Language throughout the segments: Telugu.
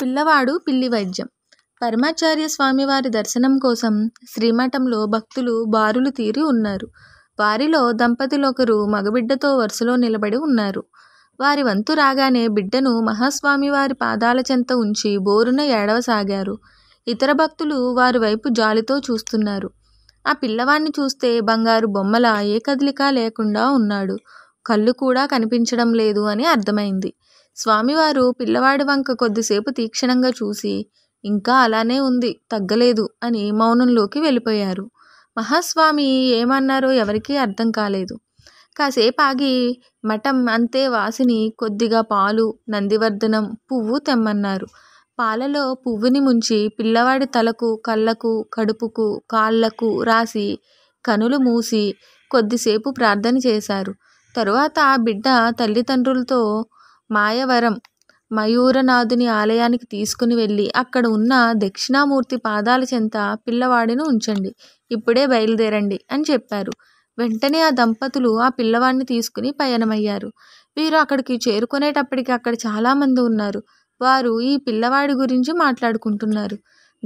పిల్లవాడు పిల్లి వైద్యం పరమాచార్య స్వామివారి దర్శనం కోసం శ్రీమఠంలో భక్తులు బారులు తీరి ఉన్నారు వారిలో దంపతులు ఒకరు మగబిడ్డతో వరుసలో నిలబడి ఉన్నారు వారి వంతు రాగానే బిడ్డను మహాస్వామివారి పాదాల చెంత ఉంచి బోరున ఏడవసాగారు ఇతర భక్తులు వారి వైపు జాలితో చూస్తున్నారు ఆ పిల్లవాణ్ణి చూస్తే బంగారు బొమ్మల ఏ కదలిక లేకుండా ఉన్నాడు కళ్ళు కూడా కనిపించడం లేదు అని అర్థమైంది స్వామివారు పిల్లవాడి వంక కొద్దిసేపు తీక్షణంగా చూసి ఇంకా అలానే ఉంది తగ్గలేదు అని మౌనంలోకి వెళ్ళిపోయారు మహాస్వామి ఏమన్నారో ఎవరికీ అర్థం కాలేదు కాసేపు ఆగి మఠం అంతే వాసిని కొద్దిగా పాలు నందివర్ధనం పువ్వు తెమ్మన్నారు పాలలో పువ్వుని ముంచి పిల్లవాడి తలకు కళ్ళకు కడుపుకు కాళ్లకు రాసి కనులు మూసి కొద్దిసేపు ప్రార్థన చేశారు తరువాత ఆ బిడ్డ తల్లిదండ్రులతో మాయవరం మయూరనాథుని ఆలయానికి తీసుకుని వెళ్ళి అక్కడ ఉన్న దక్షిణామూర్తి పాదాల చెంత పిల్లవాడిని ఉంచండి ఇప్పుడే బయలుదేరండి అని చెప్పారు వెంటనే ఆ దంపతులు ఆ పిల్లవాడిని తీసుకుని పయనమయ్యారు వీరు అక్కడికి చేరుకునేటప్పటికి అక్కడ చాలామంది ఉన్నారు వారు ఈ పిల్లవాడి గురించి మాట్లాడుకుంటున్నారు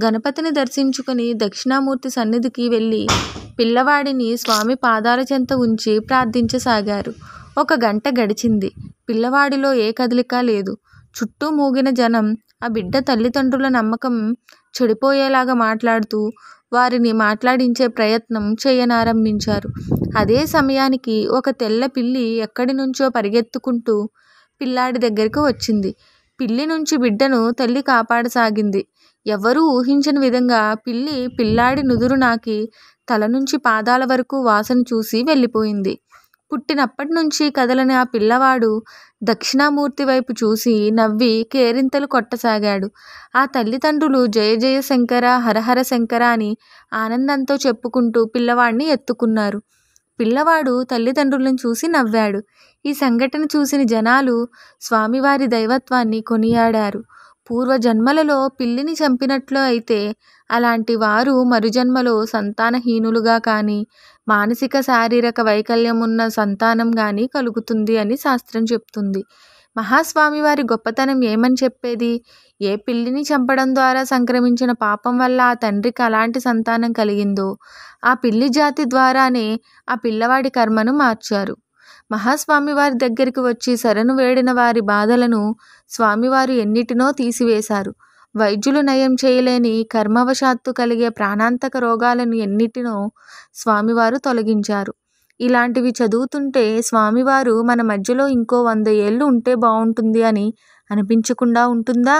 గణపతిని దర్శించుకుని దక్షిణామూర్తి సన్నిధికి వెళ్ళి పిల్లవాడిని స్వామి పాదాల చెంత ఉంచి ప్రార్థించసాగారు ఒక గంట గడిచింది పిల్లవాడిలో ఏ కదలిక లేదు చుట్టూ మూగిన జనం ఆ బిడ్డ తల్లిదండ్రుల నమ్మకం చెడిపోయేలాగా మాట్లాడుతూ వారిని మాట్లాడించే ప్రయత్నం చేయనారంభించారు అదే సమయానికి ఒక తెల్ల పిల్లి ఎక్కడి నుంచో పరిగెత్తుకుంటూ పిల్లాడి దగ్గరికి వచ్చింది పిల్లి నుంచి బిడ్డను తల్లి కాపాడసాగింది ఎవరూ ఊహించని విధంగా పిల్లి పిల్లాడి నుదురు నాకి తల నుంచి పాదాల వరకు వాసన చూసి వెళ్ళిపోయింది నుంచి కదలని ఆ పిల్లవాడు దక్షిణామూర్తి వైపు చూసి నవ్వి కేరింతలు కొట్టసాగాడు. ఆ తల్లిదండ్రులు జయ జయ శంకర హరహర శంకర అని ఆనందంతో చెప్పుకుంటూ పిల్లవాడిని ఎత్తుకున్నారు. పిల్లవాడు తల్లిదండ్రులను చూసి నవ్వాడు. ఈ సంఘటన చూసిన జనాలు స్వామివారి దైవత్వాన్ని కొనియాడారు. పూర్వజన్మలలో పిల్లిని చంపినట్లు అయితే అలాంటి వారు మరుజన్మలో సంతానహీనులుగా కానీ, మానసిక శారీరక వైకల్యం ఉన్న సంతానం కానీ కలుగుతుంది అని శాస్త్రం చెప్తుంది మహాస్వామి వారి గొప్పతనం ఏమని చెప్పేది ఏ పిల్లిని చంపడం ద్వారా సంక్రమించిన పాపం వల్ల ఆ తండ్రికి అలాంటి సంతానం కలిగిందో ఆ పిల్లి జాతి ద్వారానే ఆ పిల్లవాడి కర్మను మార్చారు మహాస్వామి వారి దగ్గరికి వచ్చి శరణు వేడిన వారి బాధలను స్వామివారు ఎన్నిటినో తీసివేశారు వైద్యులు నయం చేయలేని కర్మవశాత్తు కలిగే ప్రాణాంతక రోగాలను ఎన్నిటినో స్వామివారు తొలగించారు ఇలాంటివి చదువుతుంటే స్వామివారు మన మధ్యలో ఇంకో వంద ఏళ్ళు ఉంటే బాగుంటుంది అని అనిపించకుండా ఉంటుందా